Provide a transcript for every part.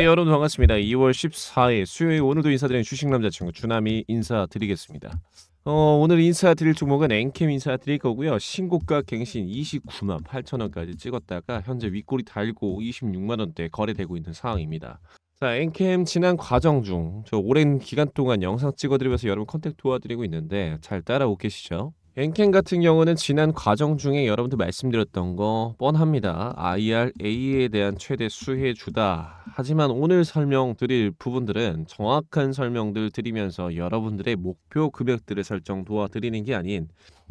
네 여러분 반갑습니다. 2월 14일 수요일 오늘도 인사드리는 주식남자친구 주남이 인사드리겠습니다. 어, 오늘 인사드릴 종목은 엔캠 인사드릴 거고요. 신고가 갱신 29만 8천 원까지 찍었다가 현재 윗골이 달고 26만 원대 거래되고 있는 상황입니다. 자, 엔캠 지난 과정 중 저 오랜 기간 동안 영상 찍어드리면서 여러분 컨택 도와드리고 있는데 잘 따라오 계시죠? 엔캔 같은 경우는 지난 과정 중에 여러분들 말씀드렸던 거 뻔합니다. IRA에 대한 최대 수혜 주다. 하지만 오늘 설명드릴 부분들은 정확한 설명들 드리면서 여러분들의 목표 금액들을 설정 도와드리는 게 아닌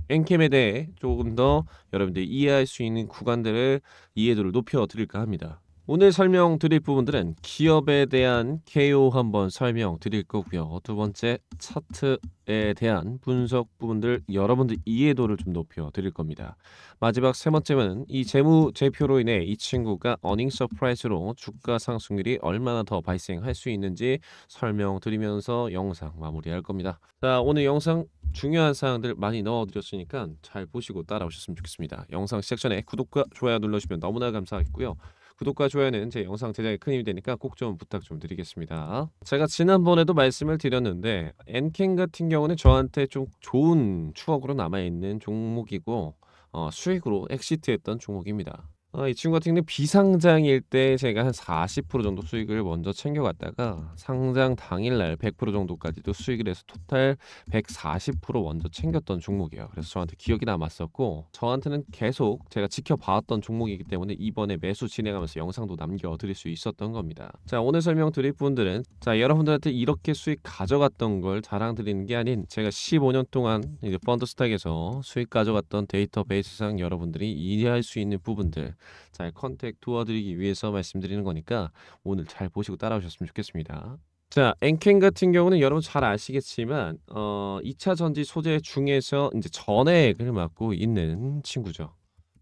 엔캠에 대해 조금 더 여러분들이 이해할 수 있는 구간들을 이해도를 높여 드릴까 합니다. 오늘 설명드릴 부분들은 기업에 대한 KO 한번 설명드릴 거고요. 두 번째 차트에 대한 분석 부분들 여러분들 이해도를 좀 높여 드릴 겁니다. 마지막 세 번째는 이 재무 제표로 인해 이 친구가 어닝 서프라이즈로 주가 상승률이 얼마나 더 발생할 수 있는지 설명드리면서 영상 마무리할 겁니다. 자, 오늘 영상 중요한 사항들 많이 넣어드렸으니까 잘 보시고 따라오셨으면 좋겠습니다. 영상 시작 전에 구독과 좋아요 눌러주시면 너무나 감사하겠고요. 구독과 좋아요는 제 영상 제작에 큰 힘이 되니까 꼭 좀 부탁 좀 드리겠습니다. 제가 지난번에도 말씀을 드렸는데 엔캔 같은 경우는 저한테 좀 좋은 추억으로 남아있는 종목이고 어, 수익으로 엑시트했던 종목입니다. 어, 이 친구 같은 경우 는 비상장일 때 제가 한 40% 정도 수익을 먼저 챙겨갔다가 상장 당일날 100% 정도까지도 수익을 해서 토탈 140% 먼저 챙겼던 종목이에요. 그래서 저한테 기억이 남았었고 저한테는 계속 제가 지켜봤던 종목이기 때문에 이번에 매수 진행하면서 영상도 남겨드릴 수 있었던 겁니다. 자 오늘 설명드릴 분들은 자 여러분들한테 이렇게 수익 가져갔던 걸 자랑드리는 게 아닌 제가 15년 동안 이제 펀드스탁에서 수익 가져갔던 데이터베이스상 여러분들이 이해할 수 있는 부분들 잘 컨택 도와드리기 위해서 말씀드리는 거니까 오늘 잘 보시고 따라오셨으면 좋겠습니다. 자, 엔켄 같은 경우는 여러분 잘 아시겠지만 어, 2차 전지 소재 중에서 이제 전액을 맡고 있는 친구죠.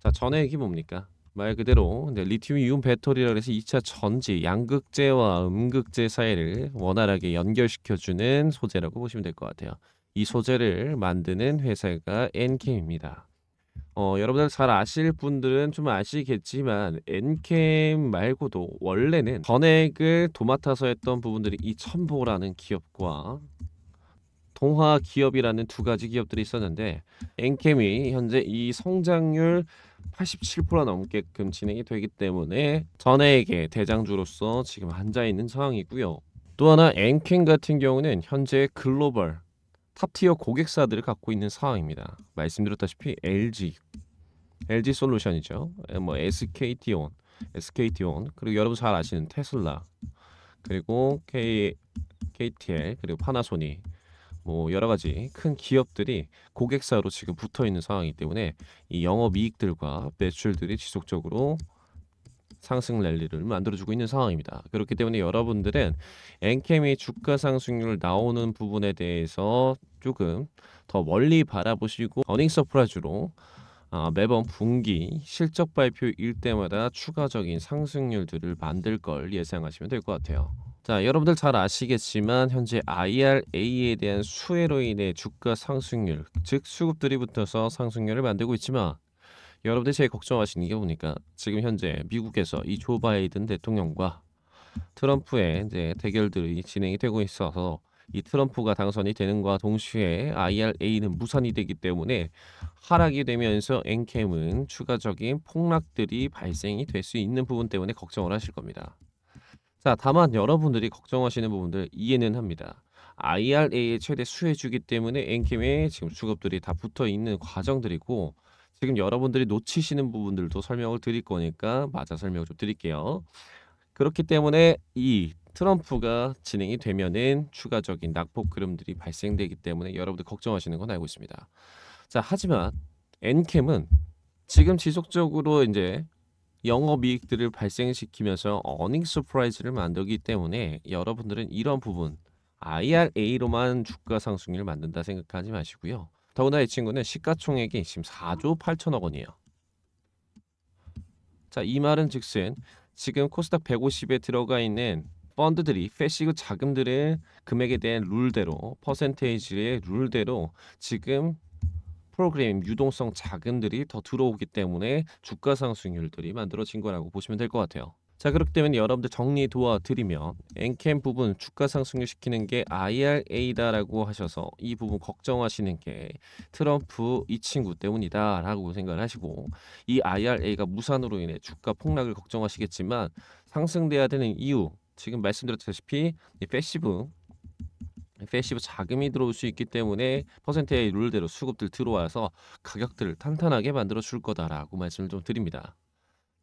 자, 전액이 뭡니까? 말 그대로 네, 리튬 이온 배터리라 그래서 2차 전지 양극재와 음극재 사이를 원활하게 연결시켜주는 소재라고 보시면 될 것 같아요. 이 소재를 만드는 회사가 엔캠입니다. 어, 여러분들 잘 아실 분들은 좀 아시겠지만 엔캠 말고도 원래는 전액을 도맡아서 했던 부분들이 이 첨보라는 기업과 동화 기업이라는 두 가지 기업들이 있었는데 엔캠이 현재 이 성장률 87% 넘게끔 진행이 되기 때문에 전액의 대장주로서 지금 앉아 있는 상황이고요. 또 하나 엔캠 같은 경우는 현재 글로벌 탑티어 고객사들을 갖고 있는 상황입니다 말씀드렸다시피 LG, LG 솔루션이죠. 예, 뭐 SK티온, SK티온 그리고 여러분 잘 아시는 테슬라 그리고 K, KTL 그리고 파나소닉 뭐 여러 가지 큰 기업들이 고객사로 지금 붙어 있는 상황이기 때문에 이 영업 이익들과 매출들이 지속적으로 상승 랠리를 만들어주고 있는 상황입니다. 그렇기 때문에 여러분들은 엔캠의 주가 상승률 나오는 부분에 대해서 조금 더 멀리 바라보시고 어닝 서프라이즈로 아, 매번 분기 실적 발표일 때마다 추가적인 상승률들을 만들 걸 예상하시면 될 것 같아요. 자, 여러분들 잘 아시겠지만 현재 IRA에 대한 수혜로 인해 주가 상승률, 즉 수급들이 붙어서 상승률을 만들고 있지만 여러분들이 제일 걱정하시는 게 보니까 지금 현재 미국에서 이조 바이든 대통령과 트럼프의 이제 대결들이 진행이 되고 있어서 이 트럼프가 당선이 되는과 동시에 IRA는 무산이 되기 때문에 하락이 되면서 엔캠은 추가적인 폭락들이 발생이 될 수 있는 부분 때문에 걱정을 하실 겁니다. 자, 다만 여러분들이 걱정하시는 부분들 이해는 합니다. IRA의 최대 수혜주기 때문에 엔캠에 지금 주급들이다 붙어 있는 과정들이고 지금 여러분들이 놓치시는 부분들도 설명을 드릴 거니까 맞아 설명을 좀 드릴게요. 그렇기 때문에 이 트럼프가 진행이 되면은 추가적인 낙폭 흐름들이 발생되기 때문에 여러분들 걱정하시는 건 알고 있습니다. 자, 하지만 엔캠은 지금 지속적으로 이제 영업이익들을 발생시키면서 어닝 서프라이즈를 만들기 때문에 여러분들은 이런 부분 IRA로만 주가 상승률을 만든다 생각하지 마시고요. 더구나 이 친구는 시가총액이 지금 4조 8천억 원이에요. 자, 이 말은 즉슨 지금 코스닥 150에 들어가 있는 펀드들이 패시브 자금들의 금액에 대한 룰대로 퍼센테이지의 룰대로 지금 프로그램 유동성 자금들이 더 들어오기 때문에 주가 상승률들이 만들어진 거라고 보시면 될 것 같아요. 자 그렇기 때문에 여러분들 정리 도와드리면 엔캠 부분 주가 상승률시키는 게 IRA다라고 하셔서 이 부분 걱정하시는 게 트럼프 이 친구 때문이다 라고 생각을 하시고 이 IRA가 무산으로 인해 주가 폭락을 걱정하시겠지만 상승돼야 되는 이유 지금 말씀드렸다시피 이 패시브 패시브 자금이 들어올 수 있기 때문에 퍼센트의 룰대로 수급들 들어와서 가격들을 탄탄하게 만들어 줄 거다라고 말씀을 좀 드립니다.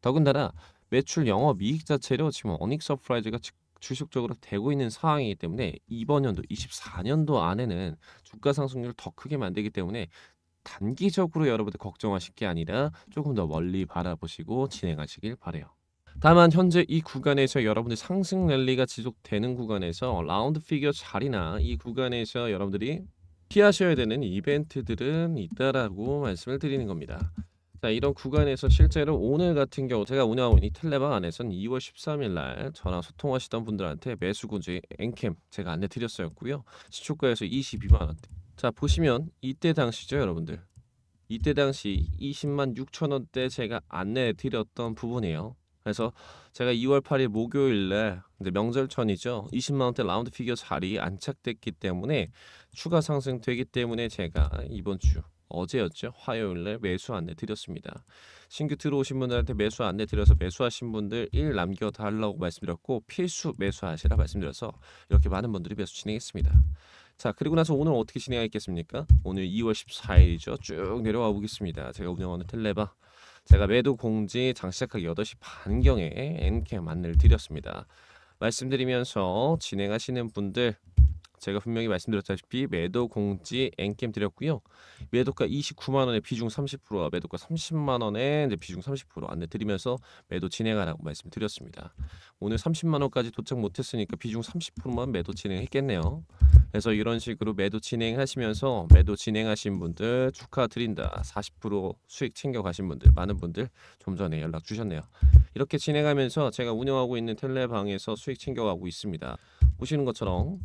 더군다나 매출 영업 이익 자체로 지금 어닉 서프라이즈가 주식적으로 되고 있는 상황이기 때문에 이번 연도 24년도 안에는 주가 상승률을 더 크게 만들기 때문에 단기적으로 여러분들 걱정하실 게 아니라 조금 더 멀리 바라보시고 진행하시길 바래요. 다만 현재 이 구간에서 여러분들 상승 랠리가 지속되는 구간에서 라운드 피겨 자리나 이 구간에서 여러분들이 피하셔야 되는 이벤트들은 있다라고 말씀을 드리는 겁니다. 자 이런 구간에서 실제로 오늘 같은 경우 제가 운영하고 있는 텔레방 안에서는 2월 13일 날 전화 소통하시던 분들한테 매수군지 엔캠 제가 안내 드렸었고요 시초가에서 22만 원대 자 보시면 이때 당시죠 여러분들 이때 당시 20만 6천 원대 제가 안내 드렸던 부분이에요 그래서 제가 2월 8일 목요일날 이제 명절천이죠. 20만 원대 라운드 피규어자리 안착됐기 때문에 추가 상승되기 때문에 제가 이번 주 어제였죠. 화요일에 매수 안내 드렸습니다. 신규 들어오신 분들한테 매수 안내 드려서 매수하신 분들 1 남겨달라고 말씀드렸고 필수 매수하시라 말씀드려서 이렇게 많은 분들이 매수 진행했습니다. 자 그리고 나서 오늘 어떻게 진행하겠습니까? 오늘 2월 14일이죠. 쭉 내려와 보겠습니다. 제가 운영하는 텔레바 제가 매도 공지 장 시작하기 8시 반경에 NK 만을 드렸습니다. 말씀드리면서 진행하시는 분들 제가 분명히 말씀드렸다시피 매도 공지 엔캠 드렸고요. 매도가 29만 원에 비중 30%와 매도가 30만 원의 비중 30% 안내 드리면서 매도 진행하라고 말씀드렸습니다. 오늘 30만 원까지 도착 못했으니까 비중 30%만 매도 진행했겠네요. 그래서 이런 식으로 매도 진행하시면서 매도 진행하신 분들 축하드린다. 40% 수익 챙겨 가신 분들 많은 분들 좀 전에 연락 주셨네요. 이렇게 진행하면서 제가 운영하고 있는 텔레방에서 수익 챙겨가고 있습니다. 보시는 것처럼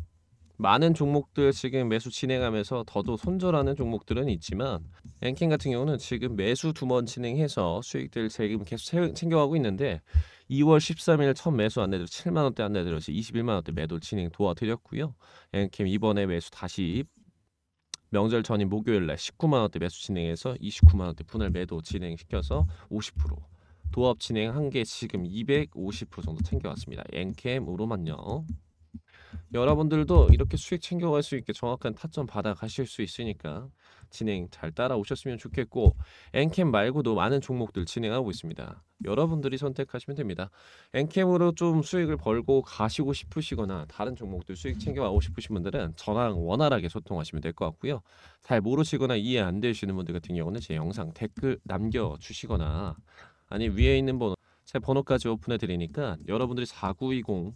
많은 종목들 지금 매수 진행하면서 더더 손절하는 종목들은 있지만 엔킹 같은 경우는 지금 매수 두 번 진행해서 수익들 지금 계속 챙겨가고 있는데 2월 13일 첫 매수 안내드려 7만 원대 안내드려서 21만 원대 매도 진행 도와드렸고요. 엔캠 이번에 매수 다시 명절 전인 목요일 날 19만 원대 매수 진행해서 29만 원대 분할 매도 진행시켜서 50% 도합 진행 한개 지금 250% 정도 챙겨왔습니다. 엔캠으로만요. 여러분들도 이렇게 수익 챙겨갈 수 있게 정확한 타점 받아 가실 수 있으니까 진행 잘 따라오셨으면 좋겠고 엔캠 말고도 많은 종목들 진행하고 있습니다. 여러분들이 선택하시면 됩니다. 엔캠으로 좀 수익을 벌고 가시고 싶으시거나 다른 종목들 수익 챙겨가고 싶으신 분들은 저랑 원활하게 소통하시면 될 것 같고요. 잘 모르시거나 이해 안 되시는 분들 같은 경우는 제 영상 댓글 남겨주시거나 아니 위에 있는 번호 제 번호까지 오픈해 드리니까 여러분들이 4920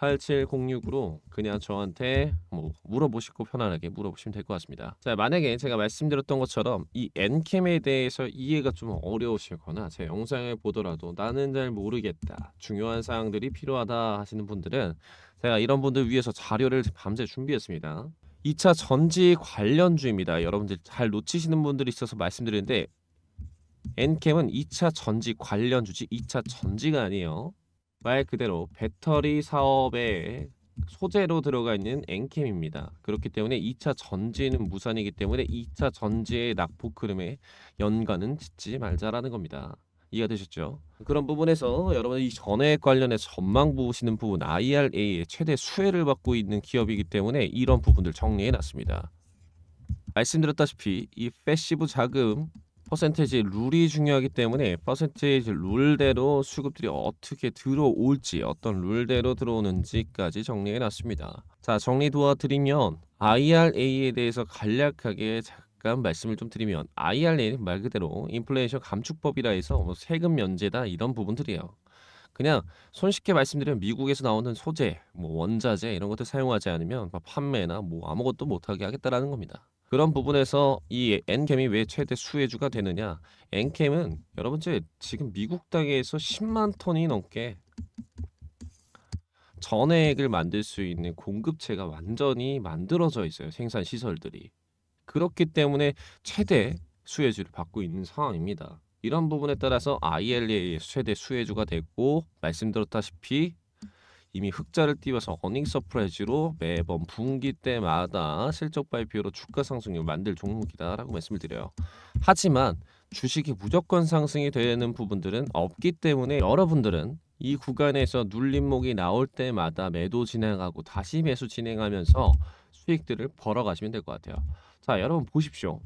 8706으로 그냥 저한테 뭐 물어보시고 편안하게 물어보시면 될 것 같습니다. 자, 만약에 제가 말씀드렸던 것처럼 이 엔캠에 대해서 이해가 좀 어려우시거나 제 영상을 보더라도 나는 잘 모르겠다. 중요한 사항들이 필요하다 하시는 분들은 제가 이런 분들 위해서 자료를 밤새 준비했습니다. 2차 전지 관련주입니다. 여러분들 잘 놓치시는 분들이 있어서 말씀드리는데 엔캠은 2차 전지 관련주지 2차 전지가 아니에요. 말 그대로 배터리 사업의 소재로 들어가 있는 엔캠입니다. 그렇기 때문에 2차 전지는 무산이기 때문에 2차 전지의 낙폭크름에 연관은 짓지 말자라는 겁니다. 이해가 되셨죠? 그런 부분에서 여러분이 전액 관련해 전망 보시는 부분 IRA의 최대 수혜를 받고 있는 기업이기 때문에 이런 부분들 정리해 놨습니다. 말씀드렸다시피 이 패시브 자금 퍼센테이지 룰이 중요하기 때문에 퍼센테이지 룰대로 수급들이 어떻게 들어올지 어떤 룰대로 들어오는지까지 정리해 놨습니다. 자 정리 도와드리면 IRA에 대해서 간략하게 잠깐 말씀을 좀 드리면 IRA는 말 그대로 인플레이션 감축법이라 해서 뭐 세금 면제다 이런 부분들이에요. 그냥 손쉽게 말씀드리면 미국에서 나오는 소재, 뭐 원자재 이런 것들 사용하지 않으면 판매나 뭐 아무것도 못하게 하겠다라는 겁니다. 그런 부분에서 이 엔캠이 왜 최대 수혜주가 되느냐? 엔캠은 여러분 제 지금 미국 땅에서 10만 톤이 넘게 전액을 만들 수 있는 공급체가 완전히 만들어져 있어요. 생산 시설들이. 그렇기 때문에 최대 수혜주를 받고 있는 상황입니다. 이런 부분에 따라서 ILA의 최대 수혜주가 됐고 말씀드렸다시피 이미 흑자를 띄워서 어닝 서프라이즈로 매번 분기 때마다 실적 발표로 주가 상승률 만들 종목이다라고 말씀을 드려요. 하지만 주식이 무조건 상승이 되는 부분들은 없기 때문에 여러분들은 이 구간에서 눌림목이 나올 때마다 매도 진행하고 다시 매수 진행하면서 수익들을 벌어가시면 될 것 같아요. 자 여러분 보십시오.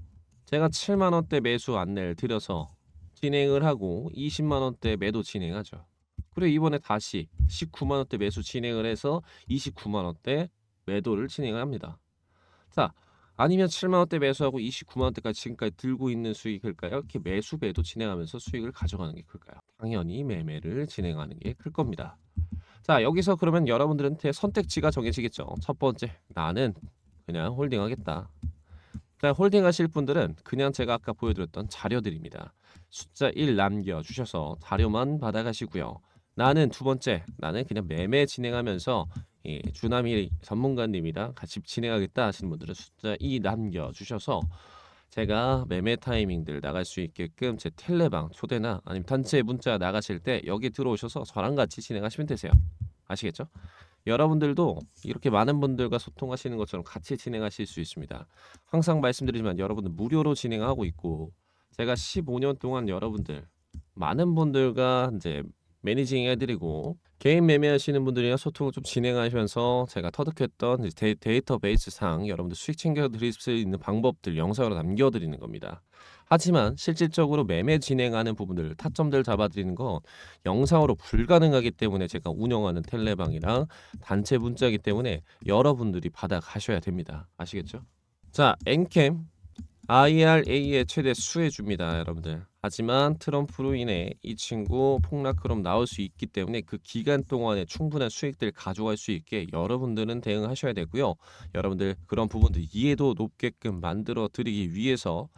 제가 7만원대 매수 안내를 드려서 진행을 하고 20만원대 매도 진행하죠. 그리고 이번에 다시 19만 원대 매수 진행을 해서 29만 원대 매도를 진행 합니다. 자, 아니면 7만 원대 매수하고 29만 원대까지 지금까지 들고 있는 수익일까요? 이렇게 매수 배도 진행하면서 수익을 가져가는 게 클까요? 당연히 매매를 진행하는 게 클 겁니다. 자, 여기서 그러면 여러분들한테 선택지가 정해지겠죠. 첫 번째, 나는 그냥 홀딩하겠다. 자, 홀딩하실 분들은 그냥 제가 아까 보여드렸던 자료들입니다. 숫자 1 남겨주셔서 자료만 받아가시고요. 나는 두 번째 나는 그냥 매매 진행하면서 예, 주남이 전문가님이랑 같이 진행하겠다 하시는 분들은 숫자 2 남겨주셔서 제가 매매 타이밍들 나갈 수 있게끔 제 텔레방 초대나 아니면 단체 문자 나가실 때 여기 들어오셔서 저랑 같이 진행하시면 되세요. 아시겠죠? 여러분들도 이렇게 많은 분들과 소통하시는 것처럼 같이 진행하실 수 있습니다. 항상 말씀드리지만 여러분들 무료로 진행하고 있고 제가 15년 동안 여러분들 많은 분들과 이제 매니징 해드리고 개인 매매하시는 분들이랑 소통을 좀 진행하면서 제가 터득했던 데이, 터베이스상 여러분들 수익 챙겨드릴 수 있는 방법들 영상으로 남겨드리는 겁니다. 하지만 실질적으로 매매 진행하는 부분들 타점들 잡아드리는 거 영상으로 불가능하기 때문에 제가 운영하는 텔레방이랑 단체 문자기 때문에 여러분들이 받아 가셔야 됩니다. 아시겠죠? 자, 엔캠 IRA의 최대 수혜주입니다, 여러분들. 하지만 트럼프로 인해 이 친구 폭락으로 나올 수 있기 때문에 그 기간 동안에 충분한 수익들 가져갈 수 있게 여러분들은 대응하셔야 되고요. 여러분들 그런 부분들 이해도 높게끔 만들어 드리기 위해서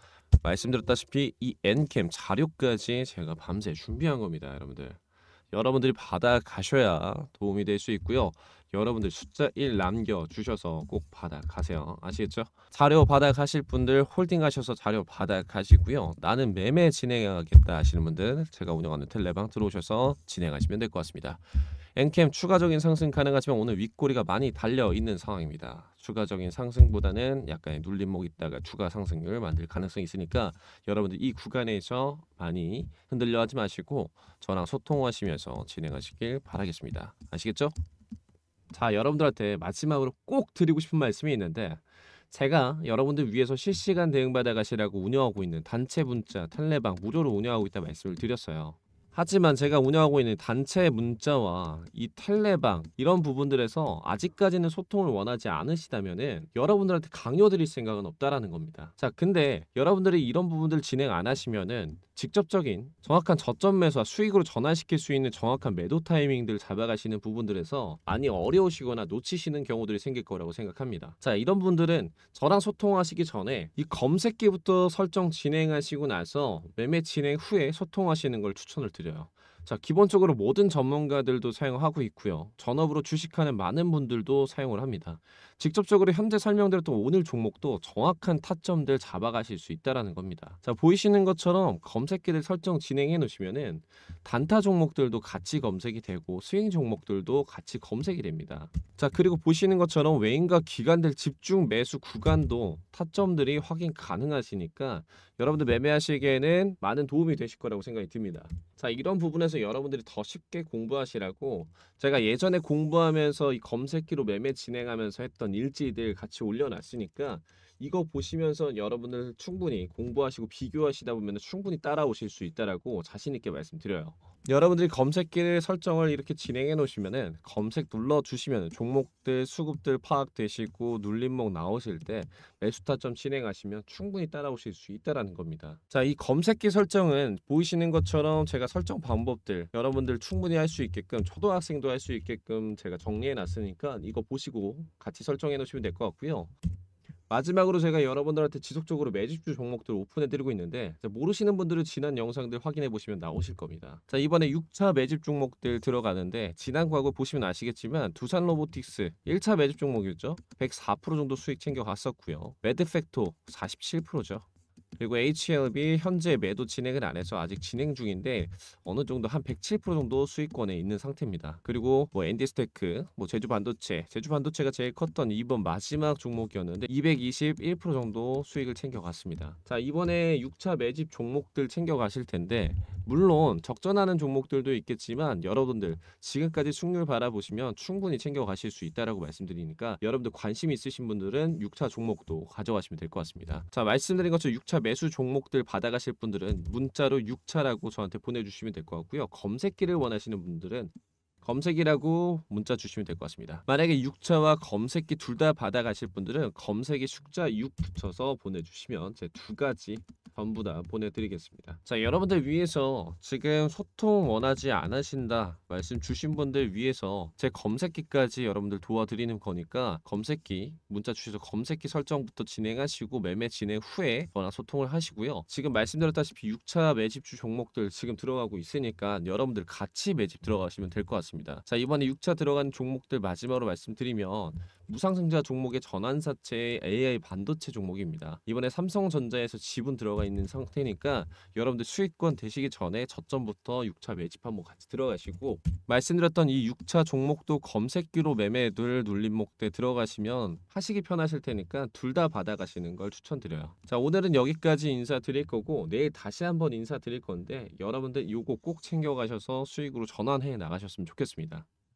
말씀드렸다시피 이 엔캠 자료까지 제가 밤새 준비한 겁니다. 여러분들 여러분들이 받아 가셔야 도움이 될 수 있고요. 여러분들 숫자 1 남겨주셔서 꼭 받아가세요. 아시겠죠? 자료 받아가실 분들 홀딩 하셔서 자료 받아가시고요. 나는 매매 진행하겠다 하시는 분들 제가 운영하는 텔레방 들어오셔서 진행하시면 될 것 같습니다. 엔캠 추가적인 상승 가능하지만 오늘 윗꼬리가 많이 달려 있는 상황입니다. 추가적인 상승보다는 약간의 눌림목 있다가 추가 상승률 을 만들 가능성이 있으니까 여러분들 이 구간에서 많이 흔들려 하지 마시고 저랑 소통하시면서 진행하시길 바라겠습니다. 아시겠죠? 자, 여러분들한테 마지막으로 꼭 드리고 싶은 말씀이 있는데 제가 여러분들 위해서 실시간 대응받아 가시라고 운영하고 있는 단체 문자 텔레방 무료로 운영하고 있다 말씀을 드렸어요. 하지만 제가 운영하고 있는 단체 문자와 이 텔레방 이런 부분들에서 아직까지는 소통을 원하지 않으시다면 여러분들한테 강요드릴 생각은 없다라는 겁니다. 자, 근데 여러분들이 이런 부분들 진행 안 하시면은 직접적인 정확한 저점 매수와 수익으로 전환시킬 수 있는 정확한 매도 타이밍들 잡아가시는 부분들에서 많이 어려우시거나 놓치시는 경우들이 생길 거라고 생각합니다. 자, 이런 분들은 저랑 소통하시기 전에 이 검색기부터 설정 진행하시고 나서 매매 진행 후에 소통하시는 걸 추천을 드려요. 자, 기본적으로 모든 전문가들도 사용하고 있고요. 전업으로 주식하는 많은 분들도 사용을 합니다. 직접적으로 현재 설명드렸던 오늘 종목도 정확한 타점들 잡아가실 수 있다라는 겁니다. 자 보이시는 것처럼 검색기를 설정 진행해 놓으시면은 단타 종목들도 같이 검색이 되고 스윙 종목들도 같이 검색이 됩니다. 자 그리고 보시는 것처럼 외인과 기관들 집중 매수 구간도 타점들이 확인 가능하시니까 여러분들 매매하시기에는 많은 도움이 되실 거라고 생각이 듭니다. 자 이런 부분에서 여러분들이 더 쉽게 공부하시라고 제가 예전에 공부하면서 이 검색기로 매매 진행하면서 했던 했던 일지들 같이 올려놨으니까 이거 보시면서 여러분들 충분히 공부하시고 비교하시다 보면 충분히 따라오실 수 있다라고 자신 있게 말씀드려요. 여러분들이 검색기를 설정을 이렇게 진행해 놓으시면은 검색 눌러 주시면 종목들 수급들 파악되시고 눌림목 나오실 때 매수 타점 진행하시면 충분히 따라오실 수 있다라는 겁니다. 자, 이 검색기 설정은 보이시는 것처럼 제가 설정 방법들 여러분들 충분히 할 수 있게끔 초등학생도 할 수 있게끔 제가 정리해 놨으니까 이거 보시고 같이 설정해 놓으시면 될 것 같고요. 마지막으로 제가 여러분들한테 지속적으로 매집주 종목들 오픈해드리고 있는데 모르시는 분들은 지난 영상들 확인해보시면 나오실 겁니다. 자 이번에 6차 매집 종목들 들어가는데 지난 과거 보시면 아시겠지만 두산로보틱스 1차 매집 종목이었죠. 104% 정도 수익 챙겨갔었고요. 매드팩토 47%죠. 그리고 HLB 현재 매도 진행을 안 해서 아직 진행 중인데 어느 정도 한 107% 정도 수익권에 있는 상태입니다. 그리고 뭐 엔디스테크, 뭐 제주 반도체, 제주 반도체가 제일 컸던 이번 마지막 종목이었는데 221% 정도 수익을 챙겨갔습니다. 자 이번에 6차 매집 종목들 챙겨가실 텐데 물론 적전하는 종목들도 있겠지만 여러분들 지금까지 승률 바라보시면 충분히 챙겨가실 수 있다라고 말씀드리니까 여러분들 관심 있으신 분들은 6차 종목도 가져가시면 될 것 같습니다. 자 말씀드린 것처럼 6차 매수 종목들 받아가실 분들은 문자로 6차라고 저한테 보내주시면 될 것 같고요. 검색기를 원하시는 분들은 검색이라고 문자 주시면 될 것 같습니다. 만약에 6차와 검색기 둘 다 받아가실 분들은 검색에 숫자 6 붙여서 보내주시면 제 두 가지 전부 다 보내드리겠습니다. 자 여러분들 위해서 지금 소통 원하지 않으신다 말씀 주신 분들 위해서 제 검색기까지 여러분들 도와드리는 거니까 검색기 문자 주셔서 검색기 설정부터 진행하시고 매매 진행 후에 전화 소통을 하시고요. 지금 말씀드렸다시피 6차 매집주 종목들 지금 들어가고 있으니까 여러분들 같이 매집 들어가시면 될 것 같습니다. 있습니다. 자 이번에 6차 들어간 종목들 마지막으로 말씀드리면 무상승자 종목의 전환사채 AI 반도체 종목입니다. 이번에 삼성전자에서 지분 들어가 있는 상태니까 여러분들 수익권 되시기 전에 저점부터 6차 매집 한번 같이 들어가시고 말씀드렸던 이 6차 종목도 검색기로 매매들 눌림목 때 들어가시면 하시기 편하실 테니까 둘 다 받아가시는 걸 추천드려요. 자 오늘은 여기까지 인사드릴 거고 내일 다시 한번 인사드릴 건데 여러분들 이거 꼭 챙겨가셔서 수익으로 전환해 나가셨으면 좋겠습니다.